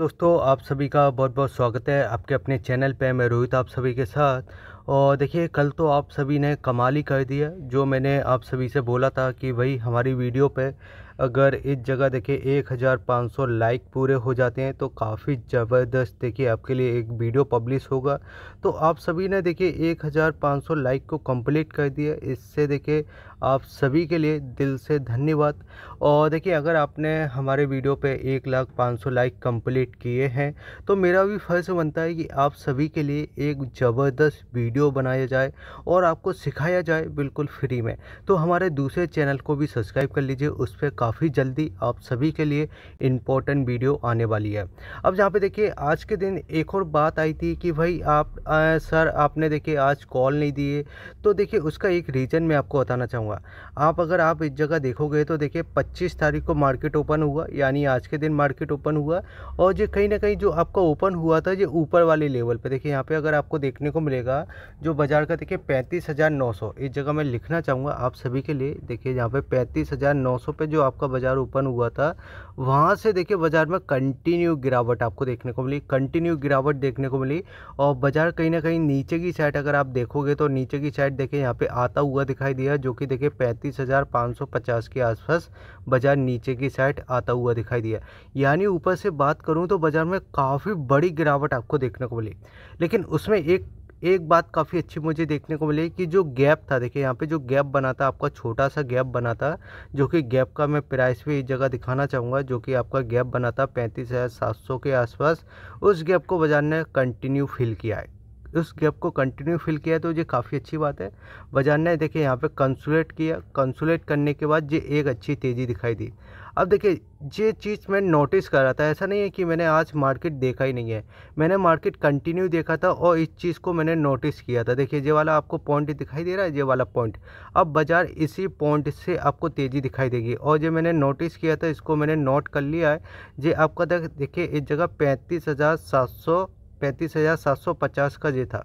दोस्तों आप सभी का बहुत बहुत स्वागत है आपके अपने चैनल पे मैं रोहित आप सभी के साथ और देखिए कल तो आप सभी ने कमाल ही कर दिया जो मैंने आप सभी से बोला था कि भाई हमारी वीडियो पे अगर इस जगह देखिए एक हज़ार पाँच सौ लाइक पूरे हो जाते हैं तो काफ़ी ज़बरदस्त देखिए आपके लिए एक वीडियो पब्लिश होगा तो आप सभी ने देखिए एक हज़ार पाँच सौ लाइक को कंप्लीट कर दिया इससे देखिए आप सभी के लिए दिल से धन्यवाद और देखिए अगर आपने हमारे वीडियो पे एक लाख पाँच सौ लाइक कंप्लीट किए हैं तो मेरा भी फ़र्ज़ बनता है कि आप सभी के लिए एक ज़बरदस्त वीडियो बनाया जाए और आपको सिखाया जाए बिल्कुल फ्री में तो हमारे दूसरे चैनल को भी सब्सक्राइब कर लीजिए उस पर काफ़ी जल्दी आप सभी के लिए इम्पोर्टेंट वीडियो आने वाली है अब जहाँ पे देखिए आज के दिन एक और बात आई थी कि भाई आप आ, सर आपने देखिए आज कॉल नहीं दिए तो देखिए उसका एक रीज़न मैं आपको बताना चाहूँगा आप अगर आप इस जगह देखोगे तो देखिए पच्चीस तारीख को मार्केट ओपन हुआ यानी आज के दिन मार्केट ओपन हुआ और जो कहीं ना कहीं जो आपका ओपन हुआ था ये ऊपर वाले लेवल पर देखिए यहाँ पर अगर आपको देखने को मिलेगा जो बाज़ार का देखिए पैंतीस इस जगह मैं लिखना चाहूँगा आप सभी के लिए देखिए यहाँ पर पैंतीस हज़ार नौ सौ पे जो आप आपका बाज़ार ओपन हुआ था वहाँ से देखिए बाज़ार में कंटिन्यू गिरावट आपको देखने को मिली कंटिन्यू गिरावट देखने को मिली और बाज़ार कहीं ना कहीं नीचे की साइड अगर आप देखोगे तो नीचे की साइड देखिए यहाँ पे आता हुआ दिखाई दिया जो कि देखिए पैंतीस हज़ार पाँच सौ पचास के आसपास बाज़ार नीचे की साइड आता हुआ दिखाई दिया यानी ऊपर से बात करूँ तो बाज़ार में काफ़ी बड़ी गिरावट आपको देखने को मिली लेकिन उसमें एक एक बात काफ़ी अच्छी मुझे देखने को मिली कि जो गैप था देखिए यहाँ पे जो गैप बना था आपका छोटा सा गैप बना था जो कि गैप का मैं प्राइस भी इस जगह दिखाना चाहूँगा जो कि आपका गैप बना था पैंतीस हज़ार सात सौ के आसपास उस गैप को बाज़ार ने कंटिन्यू फिल किया है उस गैप को कंटिन्यू फिल किया तो ये काफ़ी अच्छी बात है बाजार ने देखिए यहाँ पर कंसुलेट किया कंसुलेट करने के बाद ये एक अच्छी तेज़ी दिखाई दी अब देखिए ये चीज़ मैं नोटिस कर रहा था ऐसा नहीं है कि मैंने आज मार्केट देखा ही नहीं है मैंने मार्केट कंटिन्यू देखा था और इस चीज़ को मैंने नोटिस किया था देखिए ये वाला आपको पॉइंट दिखाई दे रहा है ये वाला पॉइंट अब बाज़ार इसी पॉइंट से आपको तेज़ी दिखाई देगी और ये मैंने नोटिस किया था इसको मैंने नोट कर लिया है ये आपका देखिए इस जगह पैंतीस हज़ार सात सौ पैंतीस हज़ार सात सौ पचास का ये था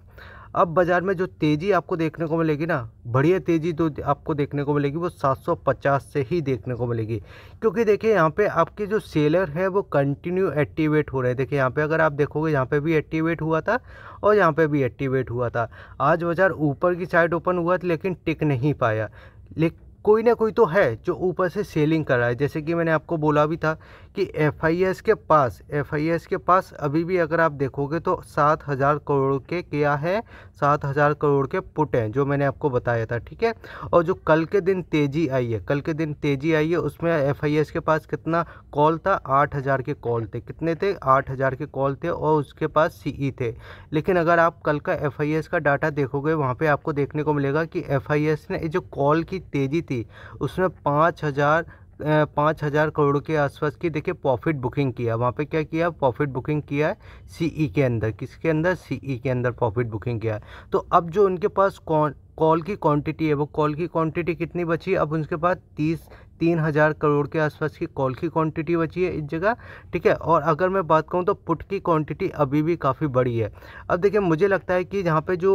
अब बाज़ार में जो तेज़ी आपको देखने को मिलेगी ना बढ़िया तेज़ी जो आपको देखने को मिलेगी वो 750 से ही देखने को मिलेगी क्योंकि देखिए यहाँ पे आपके जो सेलर है वो कंटिन्यू एक्टिवेट हो रहे हैं देखिए यहाँ पे अगर आप देखोगे यहाँ पे भी एक्टिवेट हुआ था और यहाँ पे भी एक्टिवेट हुआ था आज बाज़ार ऊपर की साइड ओपन हुआ था लेकिन टिक नहीं पाया लेकिन कोई ना कोई तो है जो ऊपर से सेलिंग कर रहा है जैसे कि मैंने आपको बोला भी था कि एफआईएस के पास एफआईएस के पास अभी भी अगर आप देखोगे तो सात हज़ार करोड़ के क्या है सात हज़ार करोड़ के पुट हैं जो मैंने आपको बताया था ठीक है और जो कल के दिन तेज़ी आई है कल के दिन तेज़ी आई है उसमें एफआईएस के पास कितना कॉल था आठ हज़ार के कॉल थे कितने थे आठ हज़ार के कॉल थे और उसके पास सी e थे लेकिन अगर आप कल का एफ का डाटा देखोगे वहाँ पर आपको देखने को मिलेगा कि एफ ने जो कॉल की तेज़ी थी उसमें पाँच हज़ार पाँच हज़ार करोड़ के आसपास की देखिए प्रॉफिट बुकिंग किया वहाँ पे क्या किया प्रॉफिट बुकिंग किया है सीई e के अंदर किसके अंदर सीई e के अंदर प्रॉफिट बुकिंग किया है तो अब जो उनके पास कौन कॉल की क्वांटिटी है वो कॉल की क्वांटिटी कितनी बची अब उनके पास तीस तीन हज़ार करोड़ के आसपास की कॉल की क्वांटिटी बची है इस जगह ठीक है और अगर मैं बात करूँ तो पुट की क्वांटिटी अभी भी काफ़ी बड़ी है अब देखिए मुझे लगता है कि यहाँ पे जो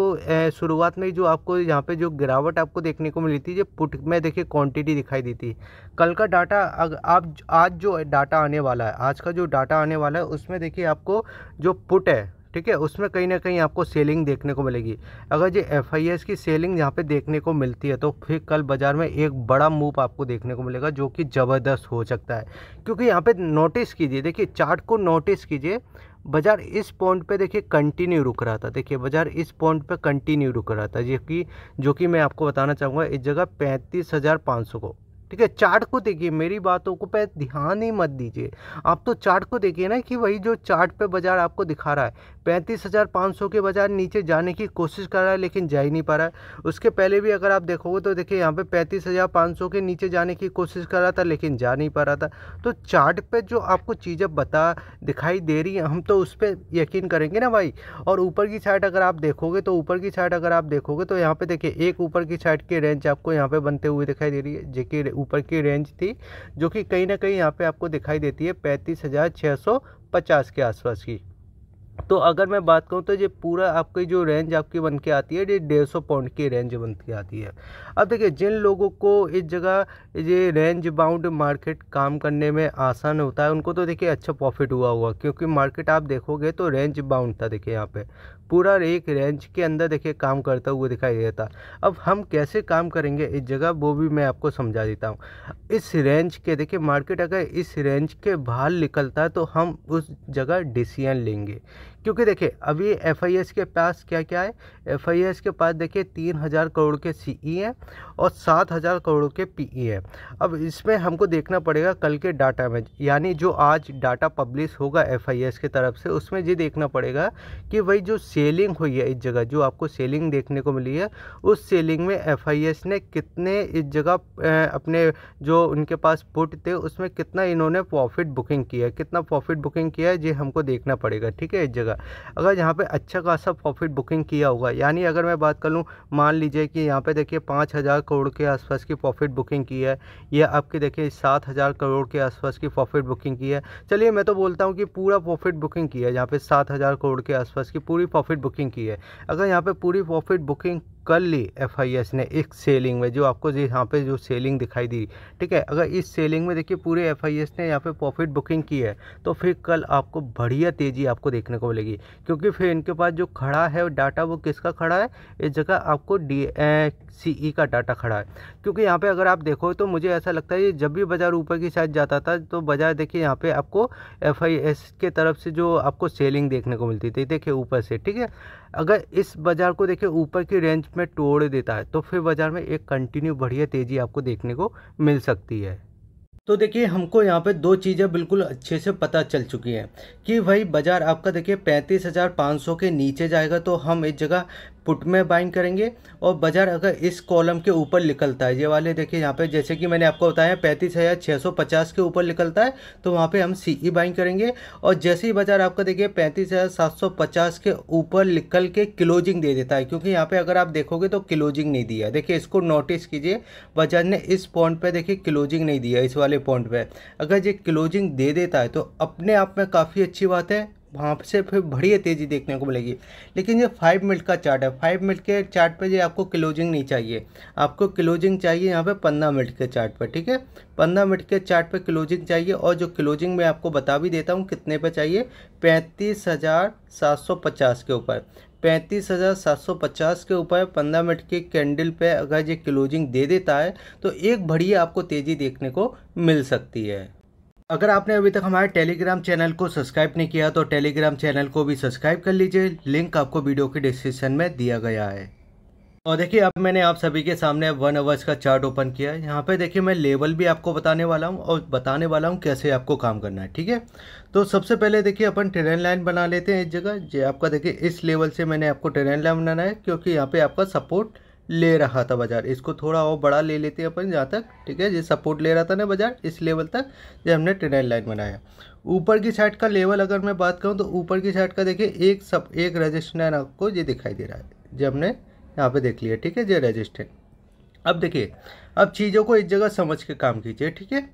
शुरुआत में जो आपको यहाँ पे जो गिरावट आपको देखने को मिली थी जो पुट में देखिए क्वांटिटी दिखाई दी थी कल का डाटा आप आज जो डाटा आने वाला है आज का जो डाटा आने वाला है उसमें देखिए आपको जो पुट है ठीक है उसमें कहीं ना कहीं आपको सेलिंग देखने को मिलेगी अगर ये एफ की सेलिंग यहाँ पे देखने को मिलती है तो फिर कल बाज़ार में एक बड़ा मूव आपको देखने को मिलेगा जो कि ज़बरदस्त हो सकता है क्योंकि यहाँ पे नोटिस कीजिए देखिए चार्ट को नोटिस कीजिए बाज़ार इस पॉइंट पे देखिए कंटिन्यू रुक रहा था देखिए बाज़ार इस पॉइंट पे कंटिन्यू रुक रहा था जो कि जो कि मैं आपको बताना चाहूँगा इस जगह पैंतीस हज़ार पाँच सौ को ठीक है चार्ट को देखिए मेरी बातों को पे ध्यान ही मत दीजिए आप तो चार्ट को देखिए ना कि वही जो चार्ट पे बाजार आपको दिखा रहा है पैंतीस हज़ार पाँच सौ के बाजार नीचे जाने की कोशिश कर रहा है लेकिन जा ही नहीं पा रहा है उसके पहले भी अगर आप देखोगे तो देखिए यहाँ पे पैंतीस हज़ार पाँच सौ के नीचे जाने की कोशिश कर रहा था लेकिन जा नहीं पा रहा था तो चार्ट पे जो आपको चीज़ें बता दिखाई दे रही हैं हम तो उस पर यकीन करेंगे ना भाई और ऊपर की साइड अगर आप देखोगे तो ऊपर की साइड अगर आप देखोगे तो यहाँ पर देखिए एक ऊपर की साइड की रेंज आपको यहाँ पर बनते हुए दिखाई दे रही है जो कि ऊपर की रेंज थी जो कि कहीं ना कहीं यहाँ पर आपको दिखाई देती है पैंतीस हज़ार छः सौ पचास के आसपास की तो अगर मैं बात करूँ तो ये पूरा आपकी जो रेंज आपकी बन के आती है ये डेढ़ सौ पाउंड की रेंज बन के आती है अब देखिए जिन लोगों को इस जगह ये रेंज बाउंड मार्केट काम करने में आसान होता है उनको तो देखिए अच्छा प्रॉफिट हुआ हुआ क्योंकि मार्केट आप देखोगे तो रेंज बाउंड था देखिए यहाँ पे पूरा एक रेंज के अंदर देखिए काम करता हुआ दिखाई देता अब हम कैसे काम करेंगे इस जगह वो भी मैं आपको समझा देता हूँ इस रेंज के देखिए मार्केट अगर इस रेंज के बाहर निकलता है तो हम उस जगह डिसीजन लेंगे क्योंकि देखिए अभी एफ के पास क्या क्या है एफ के पास देखिए तीन हज़ार करोड़ के सी e हैं और सात हज़ार करोड़ के पी e हैं अब इसमें हमको देखना पड़ेगा कल के डाटा में यानी जो आज डाटा पब्लिश होगा एफ के तरफ से उसमें ये देखना पड़ेगा कि भाई जो सेलिंग हुई है इस जगह जो आपको सेलिंग देखने को मिली है उस सेलिंग में एफ ने कितने इस जगह अपने जो उनके पास पुट थे उसमें कितना इन्होंने प्रॉफिट बुकिंग किया कितना प्रॉफिट बुकिंग किया है ये हमको देखना पड़ेगा ठीक है लीजिएगा अगर यहाँ पे अच्छा खासा प्रॉफिट बुकिंग किया होगा यानी अगर मैं बात कर लूँ मान लीजिए कि यहाँ पे देखिए पाँच हज़ार करोड़ के आसपास की प्रॉफिट बुकिंग की है या आपके देखिए सात हज़ार करोड़ के आसपास की प्रॉफिट बुकिंग की है चलिए मैं तो बोलता हूँ कि पूरा प्रॉफिट बुकिंग की है यहाँ पे सात हज़ार करोड़ के आसपास की पूरी प्रॉफिट बुकिंग की है अगर यहाँ पर पूरी प्रॉफिट बुकिंग कर ली एफ आई एस ने एक सेलिंग में जो आपको यहाँ पे जो सेलिंग दिखाई दी ठीक है अगर इस सेलिंग में देखिए पूरे एफ आई एस ने यहाँ पे प्रॉफिट बुकिंग की है तो फिर कल आपको बढ़िया तेज़ी आपको देखने को मिलेगी क्योंकि फिर इनके पास जो खड़ा है डाटा वो किसका खड़ा है इस जगह आपको डी सी ई का डाटा खड़ा है क्योंकि यहाँ पर अगर आप देखो तो मुझे ऐसा लगता है जब भी बाज़ार ऊपर की साइड जाता था तो बाज़ार देखिए यहाँ पर आपको एफ आई एस के तरफ से जो आपको सेलिंग देखने को मिलती थी देखिए ऊपर से ठीक है अगर इस बाज़ार को देखिए ऊपर की रेंज में तोड़ देता है तो फिर बाज़ार में एक कंटिन्यू बढ़िया तेज़ी आपको देखने को मिल सकती है तो देखिए हमको यहाँ पे दो चीज़ें बिल्कुल अच्छे से पता चल चुकी हैं कि भाई बाज़ार आपका देखिए पैंतीस हज़ार सौ के नीचे जाएगा तो हम इस जगह पुट में बाइंग करेंगे और बाज़ार अगर इस कॉलम के ऊपर निकलता है ये वाले देखिए यहाँ पे जैसे कि मैंने आपको बताया पैंतीस हज़ार छः सौ पचास के ऊपर निकलता है तो वहाँ पे हम सी ई बाइंग करेंगे और जैसे ही बाज़ार आपका देखिए पैंतीस हज़ार सात सौ पचास के ऊपर निकल के क्लोजिंग दे देता है क्योंकि यहाँ पर अगर आप देखोगे तो क्लोजिंग नहीं दिया देखिए इसको नोटिस कीजिए बाज़ार ने इस पॉइंट पर देखिए क्लोजिंग नहीं दिया इस वाले पॉइंट पर अगर ये क्लोजिंग दे देता है तो अपने आप में काफ़ी अच्छी बात है वहाँ से फिर बढ़िया तेज़ी देखने को मिलेगी लेकिन ये फाइव मिनट का चार्ट है फाइव मिनट के चार्ट पे ये आपको क्लोजिंग नहीं चाहिए आपको क्लोजिंग चाहिए यहाँ पे पंद्रह मिनट के चार्ट पे ठीक है पंद्रह मिनट के चार्ट पे क्लोजिंग चाहिए और जो क्लोजिंग मैं आपको बता भी देता हूँ कितने पे चाहिए पैंतीस हज़ार सात सौ पचास के ऊपर पैंतीस हज़ार सात सौ पचास के ऊपर पंद्रह मिनट के कैंडल पे अगर ये क्लोजिंग दे देता है तो एक बढ़िया आपको तेज़ी देखने को मिल सकती है अगर आपने अभी तक हमारे टेलीग्राम चैनल को सब्सक्राइब नहीं किया तो टेलीग्राम चैनल को भी सब्सक्राइब कर लीजिए लिंक आपको वीडियो के डिस्क्रिप्शन में दिया गया है और देखिए अब मैंने आप सभी के सामने वन आवर्स का चार्ट ओपन किया है यहाँ पे देखिए मैं लेवल भी आपको बताने वाला हूँ और बताने वाला हूँ कैसे आपको काम करना है ठीक है तो सबसे पहले देखिए अपन ट्रेन लाइन बना लेते हैं इस जगह जो आपका देखिए इस लेवल से मैंने आपको ट्रेन लाइन बनाना है क्योंकि यहाँ पे आपका सपोर्ट ले रहा था बाजार इसको थोड़ा और बड़ा ले लेते हैं अपन जहाँ तक ठीक है ये सपोर्ट ले रहा था ना बाजार इस लेवल तक जो हमने ट्रेन लाइन बनाया ऊपर की साइड का लेवल अगर मैं बात करूँ तो ऊपर की साइड का देखिए एक सब एक रजिस्टेंट आपको ये दिखाई दे रहा है जो हमने यहाँ पर देख लिया ठीक है ये रजिस्टेंट अब देखिए अब चीज़ों को एक जगह समझ के काम कीजिए ठीक है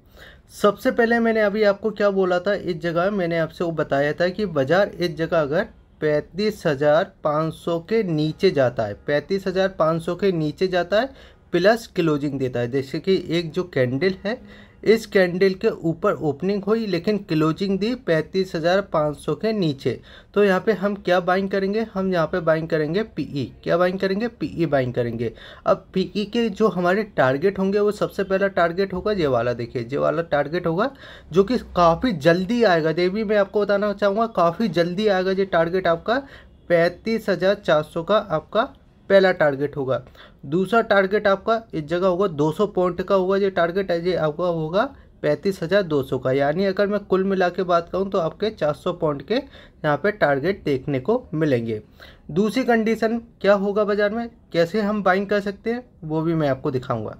सबसे पहले मैंने अभी आपको क्या बोला था इस जगह मैंने आपसे वो बताया था कि बाज़ार इस जगह अगर 35,500 हज़ार पाँच सौ के नीचे जाता है पैंतीस हज़ार पाँच सौ के नीचे जाता है प्लस क्लोजिंग देता है जैसे कि एक जो कैंडल है इस कैंडल के ऊपर ओपनिंग हुई लेकिन क्लोजिंग दी पैंतीस हज़ार पाँच सौ के नीचे तो यहाँ पे हम क्या बाइंग करेंगे हम यहाँ पे बाइंग करेंगे पीई e। क्या बाइंग करेंगे पीई e बाइंग करेंगे अब पीई e के जो हमारे टारगेट होंगे वो सबसे पहला टारगेट होगा ये वाला देखिए ये वाला टारगेट होगा जो कि काफ़ी जल्दी आएगा ये भी मैं आपको बताना चाहूँगा काफ़ी जल्दी आएगा ये टारगेट आपका पैंतीस हज़ार चार सौ का आपका पहला टारगेट होगा दूसरा टारगेट आपका इस जगह होगा 200 पॉइंट का होगा ये टारगेट है ये आपका होगा पैंतीस हज़ार दो सौ का यानी अगर मैं कुल मिला के बात करूँ तो आपके चार सौ पॉइंट के यहाँ पे टारगेट देखने को मिलेंगे दूसरी कंडीशन क्या होगा बाज़ार में कैसे हम बाइंग कर सकते हैं वो भी मैं आपको दिखाऊंगा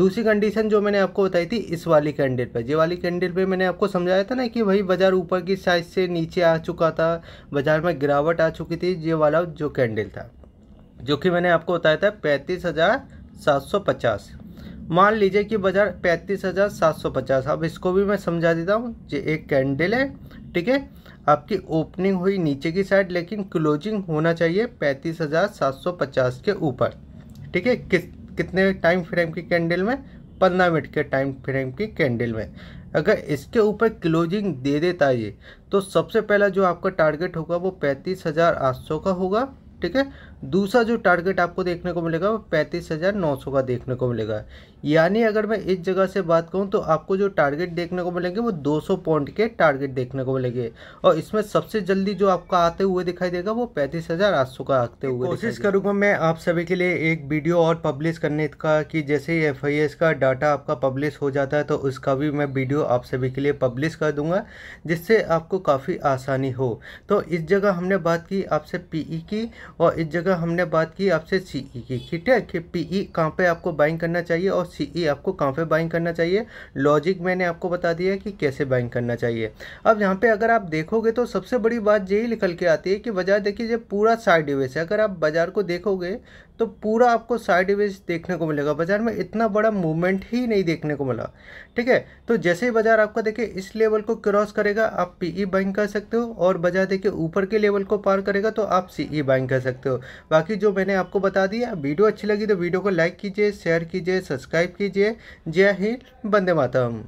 दूसरी कंडीशन जो मैंने आपको बताई थी इस वाली कैंडल पर ये वाली कैंडल पे मैंने आपको समझाया था ना कि भाई बाज़ार ऊपर की साइज से नीचे आ चुका था बाज़ार में गिरावट आ चुकी थी ये वाला जो कैंडल था जो कि मैंने आपको बताया था पैंतीस हज़ार सात सौ पचास मान लीजिए कि बाज़ार पैंतीस हज़ार सात सौ पचास अब इसको भी मैं समझा देता हूँ ये एक कैंडल है ठीक है आपकी ओपनिंग हुई नीचे की साइड लेकिन क्लोजिंग होना चाहिए पैंतीस हज़ार सात सौ पचास के ऊपर ठीक है किस कितने टाइम फ्रेम की कैंडल में पंद्रह मिनट के टाइम फ्रेम की कैंडल में अगर इसके ऊपर क्लोजिंग दे देता है ये तो सबसे पहला जो आपका टारगेट होगा वो पैंतीस हज़ार आठ सौ का होगा ठीक है दूसरा जो टारगेट आपको देखने को मिलेगा वो पैंतीस हज़ार नौ सौ का देखने को मिलेगा यानी अगर मैं इस जगह से बात करूं तो आपको जो टारगेट देखने को मिलेंगे वो 200 पॉइंट के टारगेट देखने को मिलेंगे और इसमें सबसे जल्दी जो आपका आते हुए दिखाई देगा वो पैंतीस हज़ार आठ सौ का आते हुए कोशिश करूँगा मैं आप सभी के लिए एक वीडियो और पब्लिश करने का कि जैसे ही एफ का डाटा आपका पब्लिश हो जाता है तो उसका भी मैं वीडियो आप सभी के लिए पब्लिश कर दूँगा जिससे आपको काफ़ी आसानी हो तो इस जगह हमने बात की आपसे पी e की और इस जगह जगह हमने बात की आपसे सी ई e की ठीक है कि पी ई e कहाँ पर आपको बाइंग करना चाहिए और सी ई e आपको कहाँ पर बाइंग करना चाहिए लॉजिक मैंने आपको बता दिया कि कैसे बाइंग करना चाहिए अब यहाँ पर अगर आप देखोगे तो सबसे बड़ी बात यही निकल के आती है कि बाजार देखिए जब पूरा साइड है अगर आप बाजार को देखोगे तो पूरा आपको साइडवेज देखने को मिलेगा बाजार में इतना बड़ा मूवमेंट ही नहीं देखने को मिला ठीक है तो जैसे ही बाजार आपका देखिए इस लेवल को क्रॉस करेगा आप पीई बाइंग e कर सकते हो और बाजार देखिए ऊपर के लेवल को पार करेगा तो आप सीई बाइंग e कर सकते हो बाकी जो मैंने आपको बता दिया वीडियो अच्छी लगी तो वीडियो को लाइक कीजिए शेयर कीजिए सब्सक्राइब कीजिए जय हिंद बंदे मातम